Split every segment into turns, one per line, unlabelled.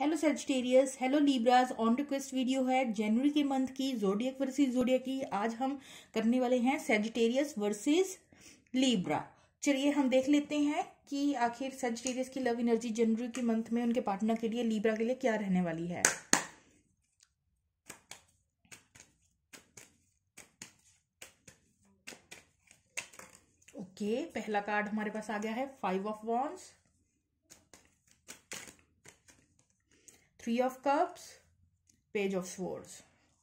Hello Sagittarius hello Libras on request video है जनवरी के मंथ की जोडियक वर्सेस जोडियक की आज हम करने वाले हैं सेजिटेरियस वर्सेस लीब्रा चलिए हम देख लेते हैं कि आखिर सेजिटेरियस की लव एनर्जी जनवरी के मंथ में उनके पार्टनर के लिए लीब्रा के लिए क्या रहने वाली है ओके पहला कार्ड हमारे पास आ गया है five of wands three of cups page of swords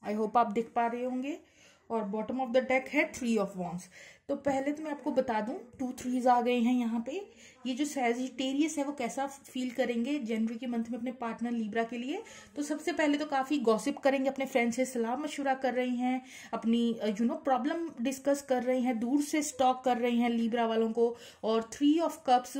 I hope आप देख पा रहे होंगे और बॉटम ऑफ द डेक है थ्री ऑफ वॉन्स तो पहले तो मैं आपको बता दूं टू थ्रीज आ गए हैं यहाँ पे ये जो सेजिटेरियस है वो कैसा फील करेंगे जनवरी के मंथ में अपने पार्टनर लीब्रा के लिए तो सबसे पहले तो काफ़ी गॉसिप करेंगे अपने फ्रेंड से सलाह मशवरा कर रही हैं अपनी यू नो प्रॉब्लम डिस्कस कर रही हैं दूर से स्टॉक कर रही हैं लीब्रा वालों को और थ्री ऑफ कप्स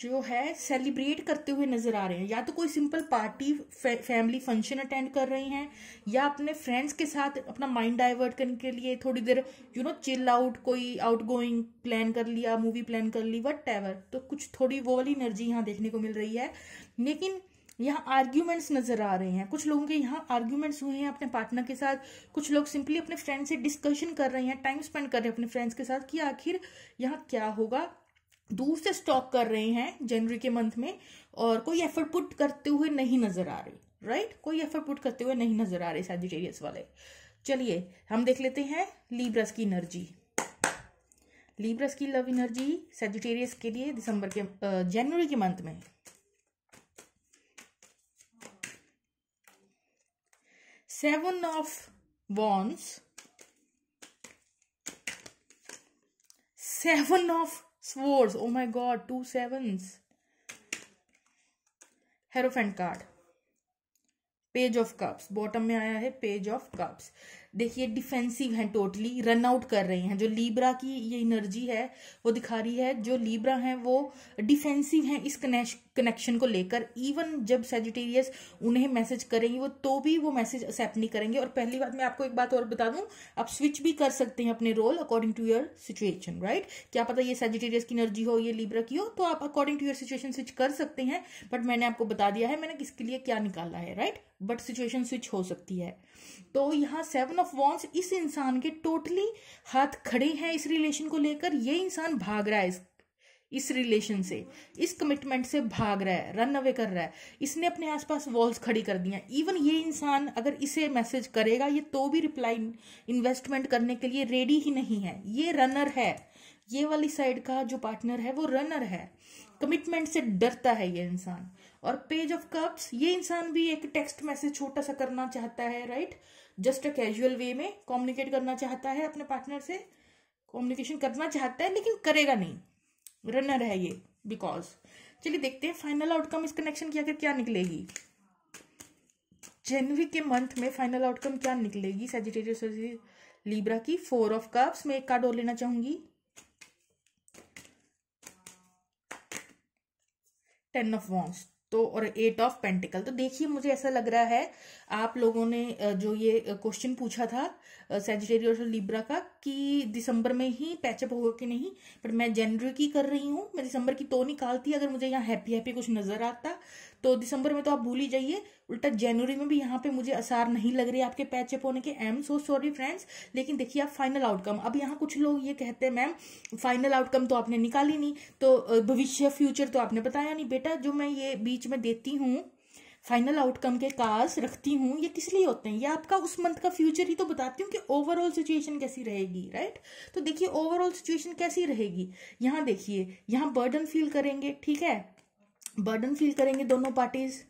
जो है सेलिब्रेट करते हुए नजर आ रहे हैं या तो कोई सिंपल पार्टी फै, फैमिली फंक्शन अटेंड कर रही हैं या अपने फ्रेंड्स के साथ अपना माइंड डाइवर्ट करने के लिए थोड़ी देर यू नो चिल आउट कोई आउट गोइंग प्लान कर लिया मूवी प्लान कर ली वट एवर तो कुछ थोड़ी वो वाली एनर्जी यहाँ देखने को मिल रही है लेकिन यहाँ आर्ग्यूमेंट्स नजर आ रहे हैं कुछ लोगों के यहाँ आर्ग्यूमेंट्स हुए हैं अपने पार्टनर के साथ कुछ लोग सिंपली अपने फ्रेंड से डिस्कशन कर रहे हैं टाइम स्पेंड कर रहे हैं अपने फ्रेंड्स के साथ कि आखिर यहाँ क्या होगा दूर से स्टॉक कर रहे हैं जनवरी के मंथ में और कोई एफर्ट पुट करते हुए नहीं नजर आ रहे राइट right? कोई एफर्ट पुट करते हुए नहीं नजर आ रहे सैजिटेरियस वाले चलिए हम देख लेते हैं लीब्रस की एनर्जी लीब्रस की लव एनर्जी सेजिटेरियस के लिए दिसंबर के जनवरी के मंथ में seven of wands seven of swords oh my god two sevens hierophant card page of cups bottom में आया है पेज ऑफ कप्स देखिए डिफेंसिव हैं टोटली रन आउट कर रही हैं जो लीब्रा की ये एनर्जी है वो दिखा रही है जो लीब्रा हैं वो डिफेंसिव हैं इस कनेक्शन को लेकर इवन जब सेजिटेरियस उन्हें मैसेज करेंगी वो तो भी वो मैसेज एक्सेप्ट नहीं करेंगे और पहली बात मैं आपको एक बात और बता दूं आप स्विच भी कर सकते हैं अपने role according to your situation right क्या पता ये सेजिटेरियस की एनर्जी हो ये लीब्रा की हो तो आप according to your situation switch कर सकते हैं बट मैंने आपको बता दिया है मैंने किसके लिए क्या निकाला है राइट बट सिचुएशन स्विच हो सकती है तो यहाँ सेवन ऑफ वॉन्स इस इंसान के टोटली हाथ खड़े हैं इस रिलेशन को लेकर ये इंसान भाग रहा है इस इस रिलेशन से इस कमिटमेंट से भाग रहा है रन अवे कर रहा है इसने अपने आसपास वॉल्स खड़ी कर दी हैं इवन ये इंसान अगर इसे मैसेज करेगा ये तो भी रिप्लाई इन्वेस्टमेंट करने के लिए रेडी ही नहीं है ये रनर है ये वाली साइड का जो पार्टनर है वो रनर है कमिटमेंट से डरता है ये इंसान और पेज ऑफ कप्स ये इंसान भी एक टेक्स्ट मैसेज छोटा सा करना चाहता है right just a casual way में कम्युनिकेट करना चाहता है अपने पार्टनर से कम्युनिकेशन करना चाहता है लेकिन करेगा नहीं रनर है ये बिकॉज चलिए देखते हैं फाइनल आउटकम इस कनेक्शन की आकर क्या निकलेगी जनवरी के मंथ में फाइनल आउटकम क्या निकलेगी सेजिटेरियस लिब्रा की फोर ऑफ कप्स मैं एक कार्ड और लेना चाहूंगी 10 novos तो और एट ऑफ पेंटिकल तो देखिए मुझे ऐसा लग रहा है आप लोगों ने जो ये क्वेश्चन पूछा था सेंजिटेरियो और लिब्रा का कि दिसंबर में ही पैचअप होगा कि नहीं पर मैं जनवरी की कर रही हूँ मैं दिसंबर की तो निकालती अगर मुझे यहाँ हैप्पी हैप्पी कुछ नजर आता तो दिसंबर में तो आप भूल ही जाइए उल्टा जनवरी में भी यहाँ पे मुझे आसार नहीं लग रही आपके पैचअप होने के I am so sorry friends लेकिन देखिए आप फाइनल आउटकम अब यहाँ कुछ लोग ये कहते हैं मैम फाइनल आउटकम तो आपने निकाली नहीं तो भविष्य फ्यूचर तो आपने बताया नहीं बेटा जो मैं ये बीच जो मैं देती हूँ फाइनल आउटकम के कार्स रखती हूँ ये किस लिए होते हैं ये आपका उस मंथ का फ्यूचर ही तो बताती हूँ कि ओवरऑल सिचुएशन कैसी रहेगी राइट तो देखिए ओवरऑल सिचुएशन कैसी रहेगी यहाँ देखिए यहाँ बर्डन फील करेंगे ठीक है बर्डन फील करेंगे दोनों पार्टीज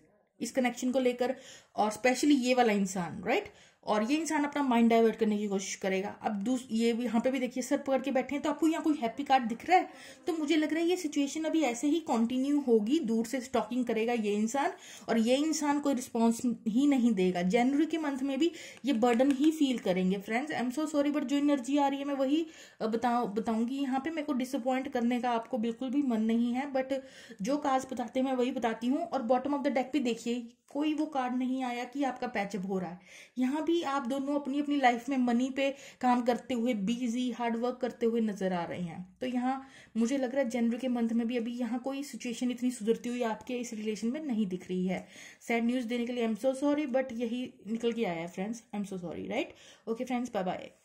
इस कनेक्शन को लेकर और स्पेशली ये वाला इंसान राइट और ये इंसान अपना माइंड डाइवर्ट करने की कोशिश करेगा अब दूस ये भी यहाँ पे भी देखिए सर पकड़ के बैठे हैं तो आपको यहाँ कोई हैप्पी कार्ड दिख रहा है तो मुझे लग रहा है ये सिचुएशन अभी ऐसे ही कंटिन्यू होगी दूर से स्टॉकिंग करेगा ये इंसान और ये इंसान कोई रिस्पॉन्स ही नहीं देगा जनवरी के मंथ में भी ये बर्डन ही फील करेंगे friends I am so sorry but जो एनर्जी आ रही है मैं वही बताऊ बताऊँगी यहाँ पे मेरे को डिसअपॉइंट करने का आपको बिल्कुल भी मन नहीं है बट जो कार्ड बताते हैं मैं वही बताती हूँ और बॉटम ऑफ द डेक भी देखिए कोई वो कार्ड नहीं आया कि आपका पैचअप हो रहा है यहाँ भी भी आप दोनों अपनी अपनी लाइफ में मनी पे काम करते हुए बिजी हार्डवर्क करते हुए नजर आ रहे हैं तो यहाँ मुझे लग रहा है जनवरी के मंथ में भी अभी यहाँ कोई सिचुएशन इतनी सुधरती हुई आपके इस रिलेशन में नहीं दिख रही है सैड न्यूज़ देने के लिए I am so sorry but यही निकल के आया है friends I am so sorry right okay friends bye bye